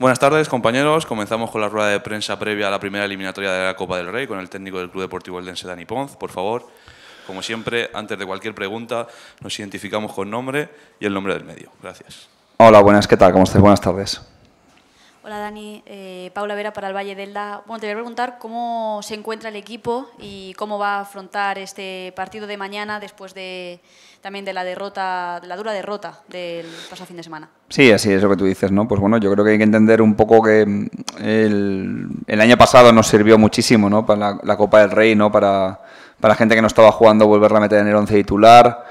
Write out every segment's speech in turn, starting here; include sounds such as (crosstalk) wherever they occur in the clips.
Buenas tardes, compañeros. Comenzamos con la rueda de prensa previa a la primera eliminatoria de la Copa del Rey con el técnico del Club Deportivo Eldense, Dani Ponz. Por favor, como siempre, antes de cualquier pregunta, nos identificamos con nombre y el nombre del medio. Gracias. Hola, buenas, ¿qué tal? ¿Cómo estás? Buenas tardes. Hola Dani, eh, Paula Vera para el Valle Delda. Bueno, te voy a preguntar cómo se encuentra el equipo y cómo va a afrontar este partido de mañana después de también de la derrota, la dura derrota del pasado fin de semana. Sí, así es lo que tú dices, ¿no? Pues bueno, yo creo que hay que entender un poco que mm, el, año pasado nos sirvió muchísimo, Para la, Copa del Rey, ¿no? Para, para gente que no estaba jugando volverla a meter en el once titular.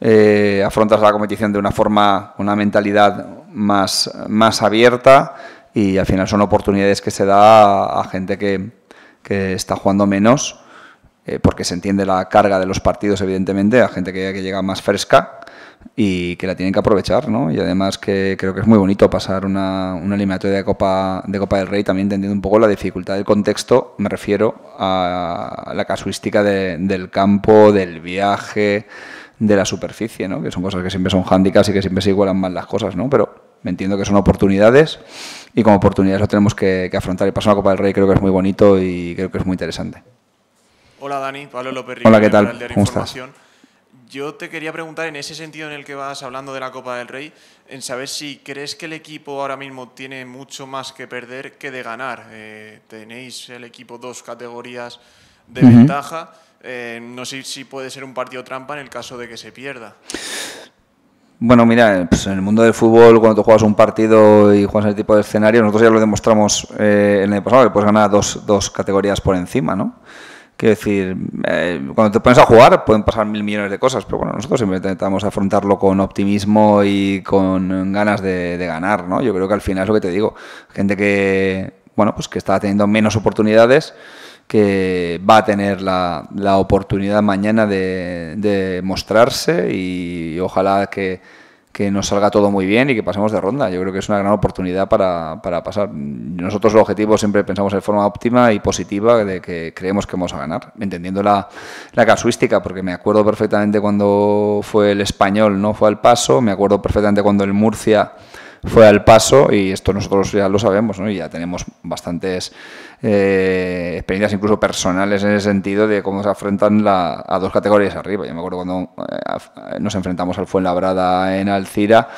Eh, afrontas la competición de una forma, una mentalidad más, más abierta y al final son oportunidades que se da a gente que, que está jugando menos, eh, porque se entiende la carga de los partidos, evidentemente, a gente que, que, llega más fresca y que la tienen que aprovechar, ¿no? Y además que creo que es muy bonito pasar una, una eliminatoria de Copa, de Copa del Rey, también entendiendo un poco la dificultad del contexto, me refiero a la casuística del campo, del viaje, de la superficie, ¿no? Que son cosas que siempre son hándicas y que siempre se igualan más las cosas, ¿no? Pero me entiendo que son oportunidades y como oportunidades lo tenemos que, que afrontar. Y pasar la Copa del Rey creo que es muy bonito y creo que es muy interesante. Hola Dani, Pablo López Hola, ¿qué tal? ¿Cómo estás? Yo te quería preguntar, en ese sentido en el que vas hablando de la Copa del Rey, en saber si crees que el equipo ahora mismo tiene mucho más que perder que de ganar. Eh, tenéis el equipo dos categorías de ventaja. Eh, no sé si puede ser un partido trampa en el caso de que se pierda. Bueno, mira, pues en el mundo del fútbol, cuando tú juegas un partido y juegas ese tipo de escenario, nosotros ya lo demostramos eh, en el pasado, que puedes ganar dos, dos categorías por encima, ¿no? Quiero decir, eh, cuando te pones a jugar pueden pasar mil millones de cosas, pero bueno, nosotros siempre intentamos afrontarlo con optimismo y con ganas de, ganar, ¿no? Yo creo que al final es lo que te digo, gente que, bueno, pues que está teniendo menos oportunidades que va a tener la, la oportunidad mañana de, de mostrarse y, ojalá que, que, nos salga todo muy bien y que pasemos de ronda. Yo creo que es una gran oportunidad para, para pasar. Nosotros el objetivo siempre pensamos de forma óptima y positiva de que creemos que vamos a ganar, entendiendo la, la casuística, porque me acuerdo perfectamente cuando fue el español, no fue al paso, me acuerdo perfectamente cuando el Murcia fue al paso y esto nosotros ya lo sabemos ¿no? y ya tenemos bastantes eh, experiencias incluso personales en el sentido de cómo se afrontan la, a dos categorías arriba. Yo me acuerdo cuando eh, nos enfrentamos al Fuenlabrada en Alcira,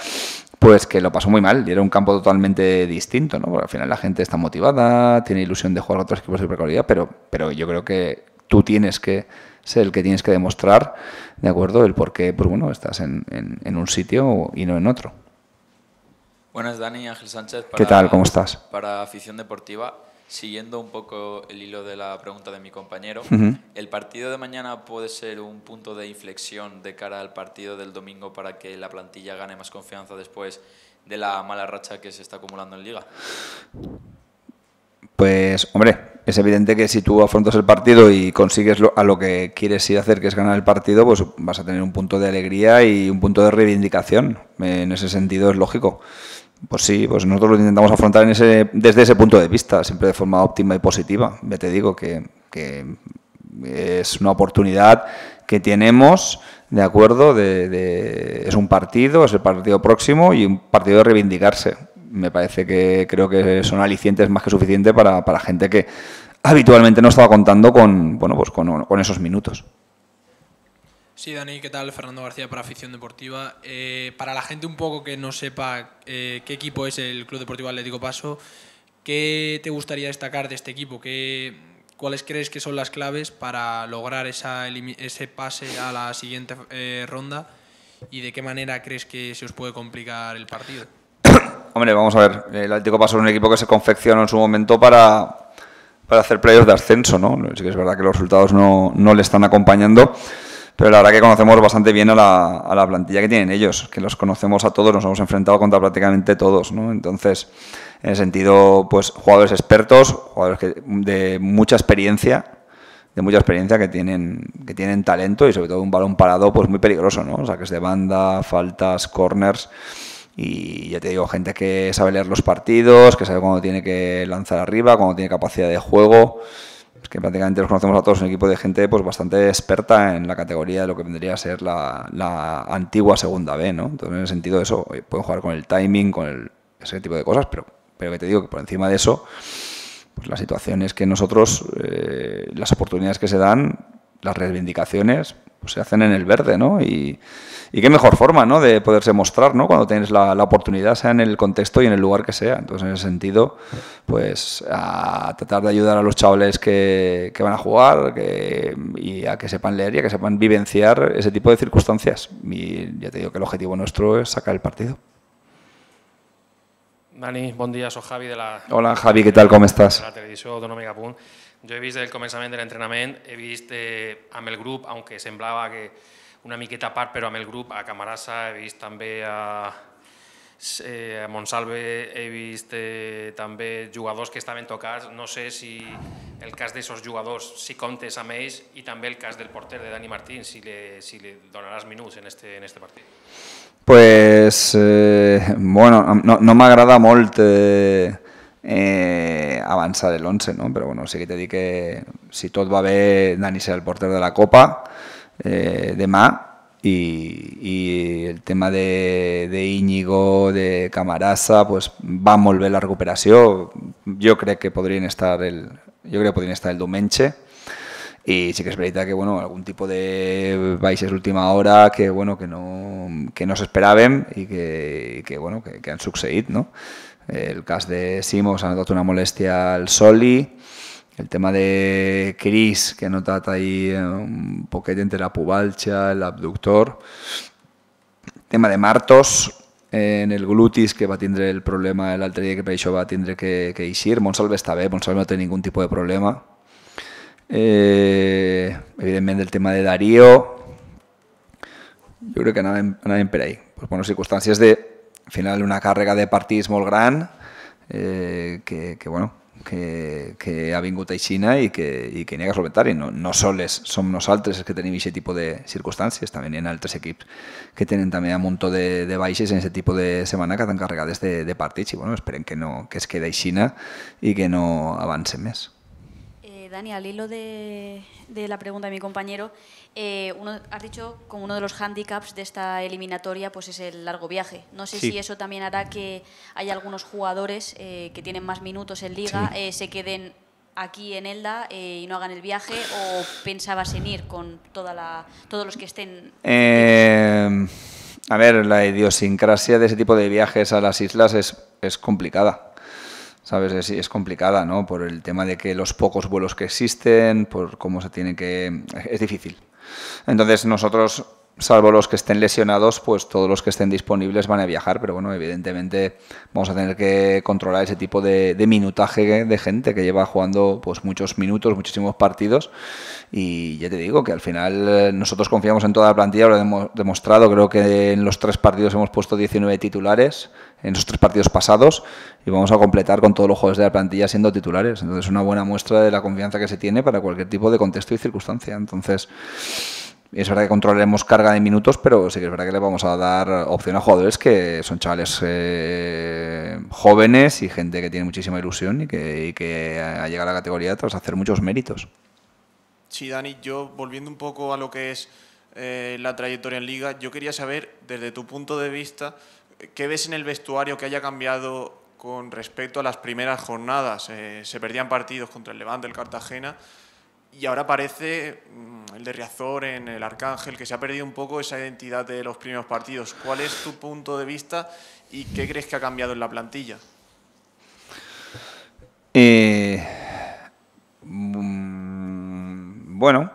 pues que lo pasó muy mal y era un campo totalmente distinto, ¿no? Porque al final la gente está motivada, tiene ilusión de jugar a otros equipos de precariedad, pero, pero yo creo que tú tienes que ser el que tienes que demostrar, ¿de acuerdo? El por qué, pues bueno, estás en un sitio y no en otro. Buenas, Dani Ángel Sánchez. ¿Qué tal? ¿Cómo estás? Para Afición Deportiva, siguiendo un poco el hilo de la pregunta de mi compañero, ¿el partido de mañana puede ser un punto de inflexión de cara al partido del domingo para que la plantilla gane más confianza después de la mala racha que se está acumulando en Liga? Pues, hombre, es evidente que si tú afrontas el partido y consigues a lo que quieres ir a hacer, que es ganar el partido, pues vas a tener un punto de alegría y un punto de reivindicación. En ese sentido es lógico. Pues sí, pues nosotros lo intentamos afrontar desde ese punto de vista, siempre de forma óptima y positiva. Ya te digo que, es una oportunidad que tenemos, ¿de acuerdo? De, es un partido, es el partido próximo y un partido de reivindicarse. Me parece que creo que son alicientes más que suficiente para, gente que habitualmente no estaba contando con pues esos minutos. Sí, Dani, ¿qué tal? Fernando García para Afición Deportiva. Eh, para la gente un poco que no sepa eh, qué equipo es el Club Deportivo Atlético Paso, ¿qué te gustaría destacar de este equipo? ¿Qué, ¿Cuáles crees que son las claves para lograr ese pase a la siguiente eh, ronda? ¿Y de qué manera crees que se os puede complicar el partido? (coughs) Hombre, vamos a ver. El Atlético Paso es un equipo que se confeccionó en su momento para, para hacer playoffs de ascenso, ¿no? Sí que es verdad que los resultados no, no le están acompañando pero la verdad que conocemos bastante bien a la, a la, plantilla que tienen ellos, que los conocemos a todos, nos hemos enfrentado contra prácticamente todos, ¿no? Entonces, en el sentido, pues jugadores expertos, jugadores de mucha experiencia, de mucha experiencia que tienen, que tienen talento y sobre todo un balón parado pues muy peligroso, ¿no? O es de banda, faltas, corners y ya te digo, gente que sabe leer los partidos, que sabe cuándo tiene que lanzar arriba, cuándo tiene capacidad de juego es pues que prácticamente los conocemos a todos, un equipo de gente pues bastante experta en la categoría de lo que vendría a ser la, antigua segunda B, ¿no? Entonces, en el sentido de eso, eh, pueden jugar con el timing, con ese tipo de cosas, pero, pero que te digo que por encima de eso, pues la situación es que nosotros, eh, las oportunidades que se dan, las reivindicaciones pues, se hacen en el verde, ¿no? Y, qué mejor forma, ¿no? De poderse mostrar, ¿no? Cuando tienes la, la, oportunidad, sea en el contexto y en el lugar que sea. Entonces, en ese sentido, pues a tratar de ayudar a los chavales que, van a jugar que, y a que sepan leer y a que sepan vivenciar ese tipo de circunstancias. Y ya te digo que el objetivo nuestro es sacar el partido. Dani, buen día, soy Javi de la... Hola Javi, ¿qué tal? ¿Cómo estás? la Televisión Autonómica Jo he vist el començament de l'entrenament, he vist eh, amb el grup, aunque semblava que una miqueta a part, però amb el grup, a Camarasa, he vist també a, eh, a Monsalve, he vist eh, també jugadors que estaven tocats, no sé si el cas d'aquests jugadors, si comptes amb ells, i també el cas del porter de Dani Martín, si li, si li donaràs minuts en este, en este partit. Pues, eh, bueno, no, no m'agrada molt eh, eh, avanza el 11, no? Pero bueno, sí que te digo que si todo va ver, Dani será el portero de la Copa de Ma y el tema de, de Íñigo, de Camarasa, pues, va a volver la recuperación... ...yo creo que podrían estar el, ...yo creo que estar el domenche... y sí que es verdad que bueno algún tipo de países última hora que bueno que no que no se esperaban y que, bueno que han sucedido no el caso de Simos ha notado una molestia al Soli, el tema de Chris que ha trata ahí eh, un poquito entre la pubalcha, el abductor. El tema de Martos, eh, en el glutis que va a tener el problema el día que para va a que, que ir Monsalve está bien, Monsalve no tiene ningún tipo de problema. Eh, Evidentemente el tema de Darío, yo creo que nada en por ahí. Pues, bueno, circunstancias de al final una càrrega de partits molt gran eh, que, que, bueno, que, que ha vingut a Xina i que, i que n'hi ha que solventar. I no, no sols som nosaltres els que tenim aquest tipus de circumstàncies, també hi ha altres equips que tenen també un munt de, de baixes en aquest tipus de setmana que estan carregades de, de partits i bueno, esperem que, no, que es quedi a Xina i que no avancem més. Dani, al hilo de, la pregunta de mi compañero, eh, uno, has dicho como uno de los hándicaps de esta eliminatoria pues es el largo viaje. No sé si eso también hará que haya algunos jugadores eh, que tienen más minutos en liga eh, se queden aquí en Elda y no hagan el viaje o pensabas en ir con toda la, todos los que estén. Em, a ver, la idiosincrasia de ese tipo de viajes a las islas es complicada ¿sabes? Es, complicada, ¿no? Por el tema de que los pocos vuelos que existen, por cómo se tiene que... Es difícil. Entonces nosotros, salvo los que estén lesionados, pues todos los que estén disponibles van a viajar, pero bueno, evidentemente vamos a tener que controlar ese tipo de, de minutaje de gente que lleva jugando pues muchos minutos, muchísimos partidos y ya te digo que al final eh, nosotros confiamos en toda la plantilla, lo hemos demostrado, creo que en los tres partidos hemos puesto 19 titulares, en esos tres partidos pasados y vamos a completar con todos los jugadores de la plantilla siendo titulares. Entonces, es una buena muestra de la confianza que se tiene para cualquier tipo de contexto y circunstancia. Entonces, es verdad que controlaremos carga de minutos, pero sí que es verdad que le vamos a dar opción a jugadores que son chavales eh, jóvenes y gente que tiene muchísima ilusión y que, ha llegado a la categoría tras hacer muchos méritos. Sí, Dani, yo volviendo un poco a lo que es eh, la trayectoria en liga, yo quería saber desde tu punto de vista ¿Qué ves en el vestuario que haya cambiado con respecto a las primeras jornadas? Eh, se perdían partidos contra el Levante, el Cartagena, y ahora parece mm, el de Riazor en el Arcángel, que se ha perdido un poco esa identidad de los primeros partidos. ¿Cuál es tu punto de vista y qué crees que ha cambiado en la plantilla? Eh, mm, bueno,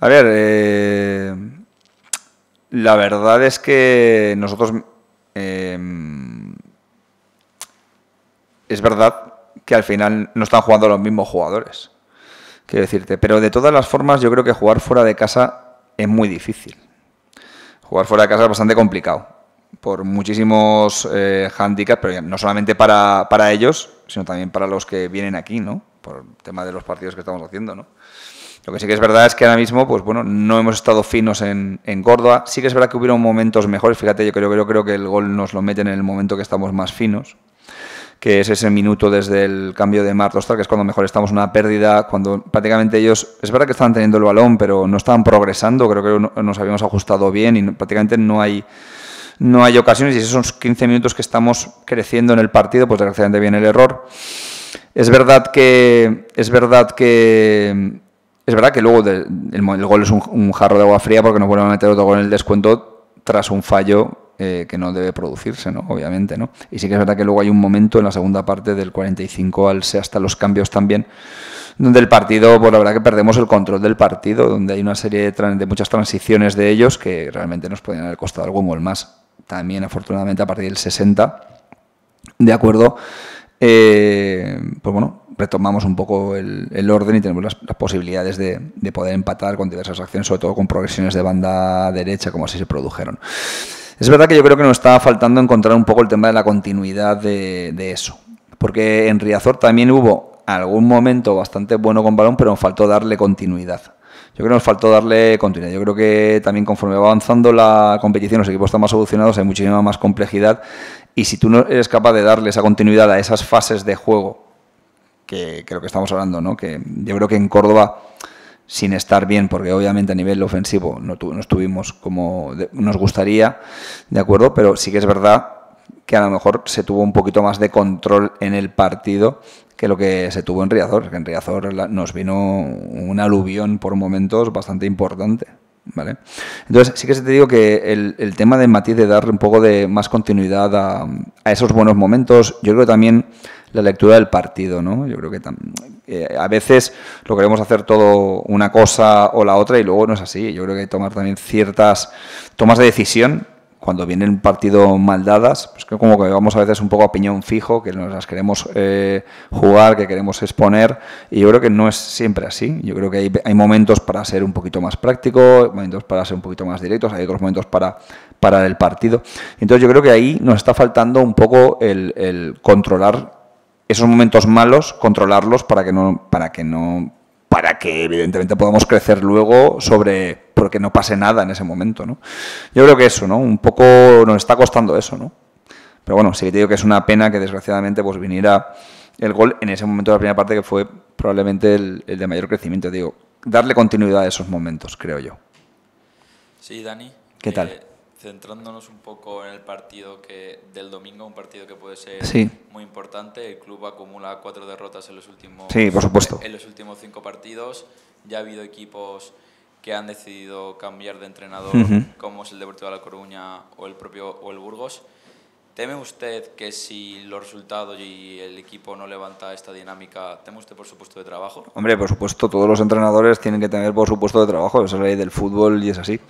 a ver, eh, la verdad es que nosotros Em, es verdad que al final no están jugando los mismos jugadores. Quiero decirte, pero de todas las formas yo creo que jugar fuera de casa es muy difícil. Jugar fuera de casa es bastante complicado, por muchísimos handicaps, eh, pero no solamente para, para ellos, sino también para los que vienen aquí, ¿no? Por el tema de los partidos que estamos haciendo, ¿no? Lo que sí que es verdad es que ahora mismo, pues bueno, no hemos estado finos en, en Córdoba. Sí que es verdad que hubieron momentos mejores. Fíjate, yo creo, yo creo que el gol nos lo meten en el momento que estamos más finos que es ese minuto desde el cambio de Martos, que es cuando mejor estamos una pérdida, cuando prácticamente ellos, es verdad que estaban teniendo el balón, pero no estaban progresando, creo que nos habíamos ajustado bien y prácticamente no hay, no hay ocasiones y esos 15 minutos que estamos creciendo en el partido, pues desgraciadamente viene el error. Es verdad que, es verdad que es verdad que luego el, gol es un, jarro de agua fría porque nos vuelven a meter otro gol en el descuento tras un fallo eh, que no debe producirse, ¿no? Obviamente, ¿no? Y sí que es verdad que luego hay un momento en la segunda parte del 45 al e hasta los cambios también, donde el partido, pues la verdad que perdemos el control del partido, donde hay una serie de, muchas transiciones de ellos que realmente nos podrían haber costado algún gol más. También, afortunadamente, a partir del 60, de acuerdo, eh, pues bueno, retomamos un poco el, orden y tenemos las, posibilidades de, poder empatar con diversas acciones, sobre todo con progresiones de banda derecha, como así se produjeron. Es verdad que yo creo que nos está faltando encontrar un poco el tema de la continuidad de, de eso, porque en Riazor también hubo algún momento bastante bueno con balón, pero nos faltó darle continuidad. Yo creo que nos faltó darle continuidad. Yo creo que también conforme va avanzando la competición, los equipos están más solucionados, hay muchísima más complejidad. Y si tú no eres capaz de darle esa continuidad a esas fases de juego que, lo que estamos hablando, ¿no? Que yo creo que en Córdoba, sin estar bien, porque obviamente a nivel ofensivo no, no estuvimos como nos gustaría, ¿de acuerdo? Pero sí que es verdad que a lo mejor se tuvo un poquito más de control en el partido que lo que se tuvo en Riazor, que en Riazor nos vino ...una aluvión por momentos bastante importante. ¿Vale? Entonces, sí que se te digo que el, tema de Matiz de darle un poco de más continuidad a, a esos buenos momentos, yo creo que también la lectura del partido, ¿no? Yo creo que eh, a veces lo queremos hacer todo una cosa o la otra y luego no es así. Yo creo que hay que tomar también ciertas tomas de decisión cuando vienen un partido mal dadas, pues que como que vamos a veces un poco a piñón fijo, que nos las queremos eh, jugar, que queremos exponer, y yo creo que no es siempre así. Yo creo que hay, momentos para ser un poquito más práctico, momentos para ser un poquito más directos, hay otros momentos para parar el partido. Entonces yo creo que ahí nos está faltando un poco el controlar esos momentos malos, controlarlos para que no, para que no, para que evidentemente podamos crecer luego sobre porque no pase nada en ese momento, ¿no? Yo creo que eso, ¿no? Un poco nos está costando eso, ¿no? Pero bueno, sí que te digo que es una pena que desgraciadamente pues viniera el gol en ese momento de la primera parte que fue probablemente el, de mayor crecimiento, digo, darle continuidad a esos momentos, creo yo. Sí, Dani. ¿Qué tal? Eh, centrándonos un poco en el partido que del domingo, un partido que puede ser muy importante. El club acumula cuatro derrotas en los últimos por supuesto. en los últimos cinco partidos. Ya ha habido equipos que han decidido cambiar de entrenador, como es el Deportivo de La Coruña o el propio o el Burgos. ¿Teme usted que si los resultados y el equipo no levanta esta dinámica, teme usted por supuesto de trabajo? Hombre, por supuesto, todos los entrenadores tienen que tener por supuesto de trabajo, esa es la ley del fútbol y es así.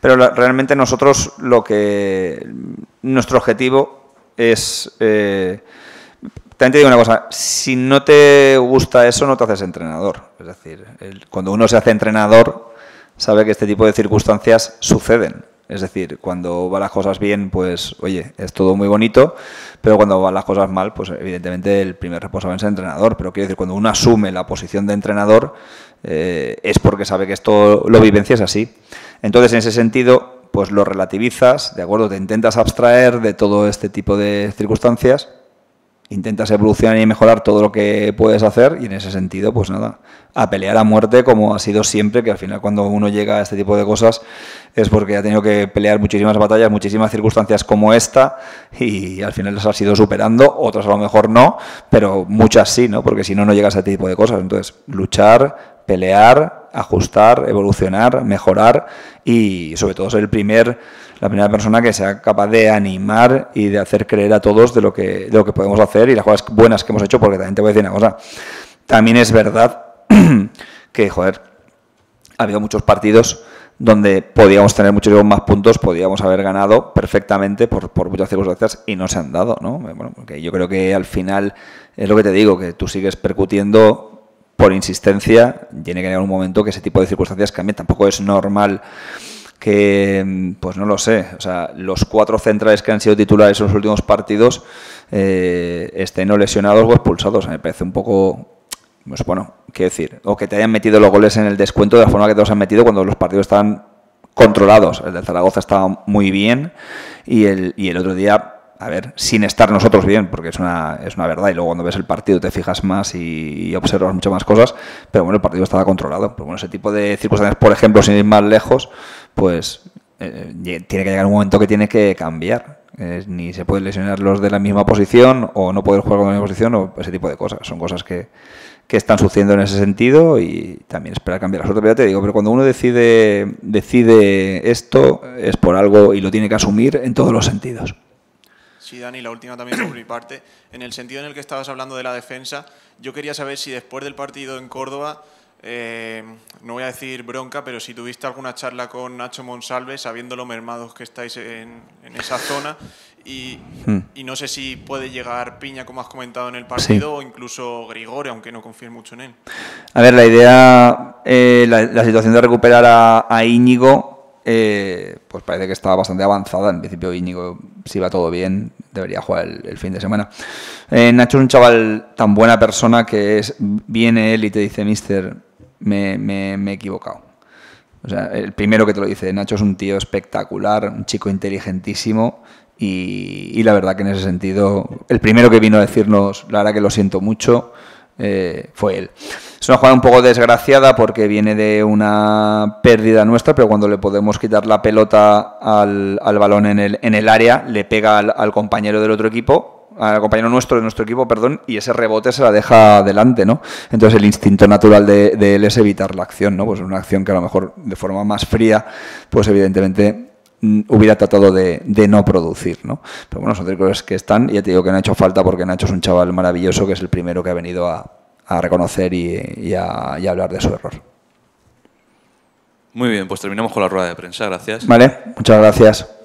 Pero realmente nosotros lo que... Nuestro objetivo es... Eh, también te digo una cosa, si no te gusta eso, no te haces entrenador. Es decir, cuando uno se hace entrenador, sabe que este tipo de circunstancias suceden es decir, cuando van las cosas bien, pues oye, es todo muy bonito, pero cuando van las cosas mal, pues evidentemente el primer responsable es el entrenador. Pero quiero decir, cuando uno asume la posición de entrenador, eh, es porque sabe que esto lo vivencias así. Entonces, en ese sentido, pues lo relativizas, ¿de acuerdo? Te intentas abstraer de todo este tipo de circunstancias intentas evolucionar y mejorar todo lo que puedes hacer y en ese sentido, pues nada, a pelear a muerte como ha sido siempre, que al final cuando uno llega a este tipo de cosas es porque ha tenido que pelear muchísimas batallas, muchísimas circunstancias como esta y al final las has ido superando, otras a lo mejor no, pero muchas sí, ¿no? Porque si no, no llegas a este tipo de cosas. Entonces, luchar, pelear, ajustar, evolucionar, mejorar y sobre todo ser el primer la primera persona que sea capaz de animar y de hacer creer a todos de lo que, lo que podemos hacer y las cosas buenas que hemos hecho, porque también te voy a decir una cosa. También es verdad (clears throat) que, joder, ha habido muchos partidos donde podíamos tener muchos más puntos, podíamos haber ganado perfectamente por, muchas circunstancias y no se han dado, ¿no? Bueno, porque yo creo que al final es lo que te digo, que tú sigues percutiendo por insistencia, tiene que llegar un momento que ese tipo de circunstancias cambien. Tampoco es normal que, pues no lo sé, o sea, los cuatro centrales que han sido titulares en los últimos partidos eh, estén o lesionados o expulsados. Me parece un poco, pues bueno, qué decir, o que te hayan metido los goles en el descuento de la forma que te los han metido cuando los partidos están controlados. El de Zaragoza estaba muy bien y el, y el otro día a ver, sin estar nosotros bien, porque es una, es una verdad, y luego cuando ves el partido te fijas más y, observas muchas más cosas, pero bueno, el partido estaba controlado. Pero bueno, ese tipo de circunstancias, por ejemplo, sin ir más lejos, pues eh, eh, tiene que llegar un momento que tiene que cambiar. ¿eh? ni se pueden lesionar los de la misma posición o no poder jugar con la misma posición o ese tipo de cosas. Son cosas que, están sucediendo en ese sentido y también esperar cambiar las Pero te digo, pero cuando uno decide, decide esto es por algo y lo tiene que asumir en todos los sentidos. Sí, Dani, la última también por mi parte. En el sentido en el que estabas hablando de la defensa, yo quería saber si después del partido en Córdoba eh, no voy a decir bronca, pero si tuviste alguna charla con Nacho Monsalve, sabiendo lo mermados que estáis en, esa zona, hmm. y, no sé si puede llegar Piña, como has comentado en el partido, o incluso Grigore, aunque no confíe mucho en él. A ver, la idea, eh, la, situación de recuperar a, Íñigo, eh, pues parece que está bastante avanzada. En principio, Íñigo, si va todo bien, debería jugar el, fin de semana. Nacho es un chaval tan buena persona que viene él y te dice, mister, me, he equivocado. O sea, el primero que te lo dice, Nacho es un tío espectacular, un chico inteligentísimo y, la verdad que en ese sentido, el primero que vino a decirnos, la verdad que lo siento mucho, eh, fue él. Es una jugada un poco desgraciada porque viene de una pérdida nuestra, pero cuando le podemos quitar la pelota al, balón en el, en el área, le pega al compañero del otro equipo al compañero nuestro, de nuestro equipo, perdón, y ese rebote se la deja delante, ¿no? Entonces el instinto natural de, él es evitar la acción, ¿no? Pues una acción que a lo mejor de forma más fría, pues evidentemente mm, hubiera tratado de, de no producir, ¿no? Pero bueno, son tres cosas que están, y ya te digo que no ha hecho falta porque Nacho es un chaval maravilloso que es el primero que ha venido a, reconocer y, y a hablar de su error. Muy bien, pues terminamos con la rueda de prensa, gracias. Vale, muchas gracias.